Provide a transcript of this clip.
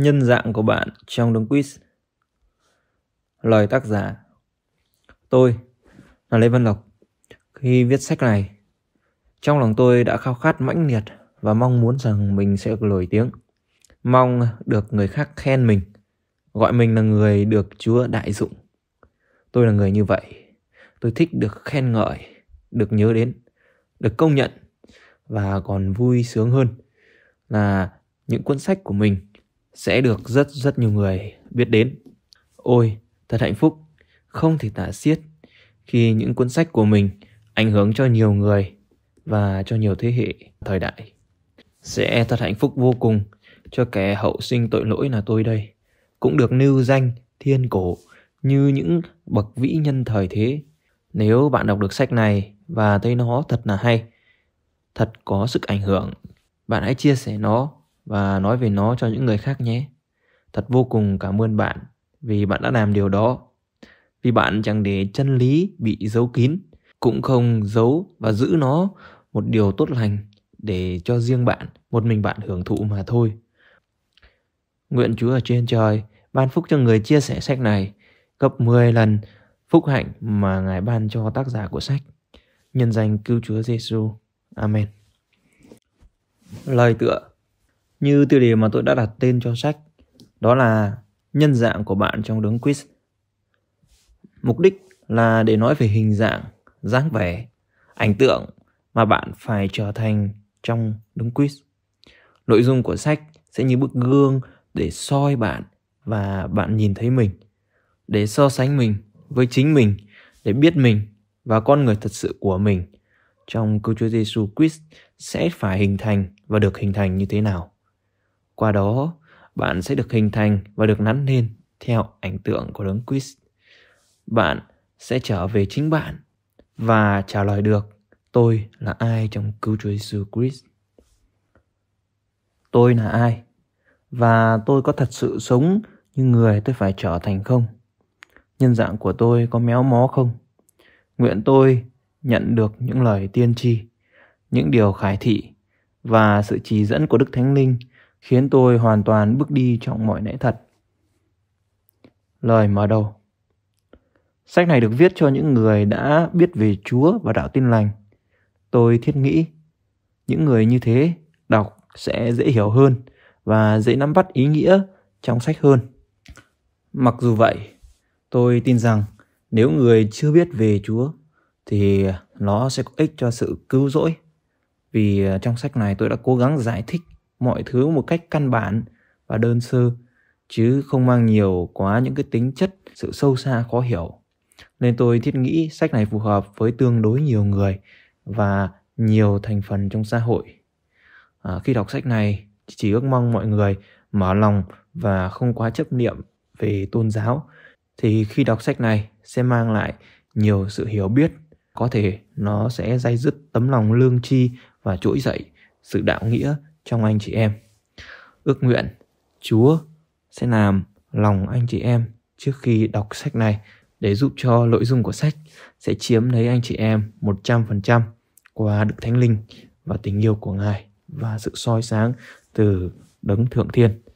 nhân dạng của bạn trong đường quiz. Lời tác giả Tôi là Lê Văn Lộc. Khi viết sách này, trong lòng tôi đã khao khát mãnh liệt và mong muốn rằng mình sẽ được nổi tiếng. Mong được người khác khen mình, gọi mình là người được Chúa đại dụng. Tôi là người như vậy. Tôi thích được khen ngợi, được nhớ đến, được công nhận và còn vui sướng hơn là những cuốn sách của mình sẽ được rất rất nhiều người biết đến. Ôi, thật hạnh phúc, không thể tả xiết khi những cuốn sách của mình ảnh hưởng cho nhiều người và cho nhiều thế hệ thời đại. Sẽ thật hạnh phúc vô cùng cho kẻ hậu sinh tội lỗi là tôi đây, cũng được nêu danh thiên cổ như những bậc vĩ nhân thời thế. Nếu bạn đọc được sách này và thấy nó thật là hay, thật có sức ảnh hưởng, bạn hãy chia sẻ nó và nói về nó cho những người khác nhé. Thật vô cùng cảm ơn bạn vì bạn đã làm điều đó. Vì bạn chẳng để chân lý bị giấu kín, cũng không giấu và giữ nó một điều tốt lành để cho riêng bạn, một mình bạn hưởng thụ mà thôi. Nguyện Chúa ở trên trời ban phúc cho người chia sẻ sách này gấp 10 lần phúc hạnh mà Ngài ban cho tác giả của sách. Nhân danh cứu Chúa Giêsu. Amen. Lời tựa như tiêu đề mà tôi đã đặt tên cho sách, đó là nhân dạng của bạn trong đống quiz. Mục đích là để nói về hình dạng, dáng vẻ, ảnh tượng mà bạn phải trở thành trong đống quiz. Nội dung của sách sẽ như bức gương để soi bạn và bạn nhìn thấy mình, để so sánh mình với chính mình, để biết mình và con người thật sự của mình trong Câu Chúa Giêsu quiz sẽ phải hình thành và được hình thành như thế nào. Qua đó, bạn sẽ được hình thành và được nắn lên theo ảnh tượng của đấng Quist. Bạn sẽ trở về chính bạn và trả lời được tôi là ai trong cứu Chúa Giêsu Christ. Tôi là ai? Và tôi có thật sự sống như người tôi phải trở thành không? Nhân dạng của tôi có méo mó không? Nguyện tôi nhận được những lời tiên tri, những điều khải thị và sự chỉ dẫn của Đức Thánh Linh – khiến tôi hoàn toàn bước đi trong mọi lẽ thật. Lời mở đầu Sách này được viết cho những người đã biết về Chúa và đạo tin lành. Tôi thiết nghĩ, những người như thế đọc sẽ dễ hiểu hơn và dễ nắm bắt ý nghĩa trong sách hơn. Mặc dù vậy, tôi tin rằng nếu người chưa biết về Chúa thì nó sẽ có ích cho sự cứu rỗi. Vì ờ, trong sách này tôi đã cố gắng giải thích mọi thứ một cách căn bản và đơn sơ chứ không mang nhiều quá những cái tính chất sự sâu xa khó hiểu nên tôi thiết nghĩ sách này phù hợp với tương đối nhiều người và nhiều thành phần trong xã hội à, khi đọc sách này chỉ ước mong mọi người mở lòng và không quá chấp niệm về tôn giáo thì khi đọc sách này sẽ mang lại nhiều sự hiểu biết có thể nó sẽ day dứt tấm lòng lương tri và trỗi dậy sự đạo nghĩa trong anh chị em. Ước nguyện Chúa sẽ làm lòng anh chị em trước khi đọc sách này để giúp cho nội dung của sách sẽ chiếm lấy anh chị em 100% qua Đức Thánh Linh và tình yêu của Ngài và sự soi sáng từ đấng thượng thiên.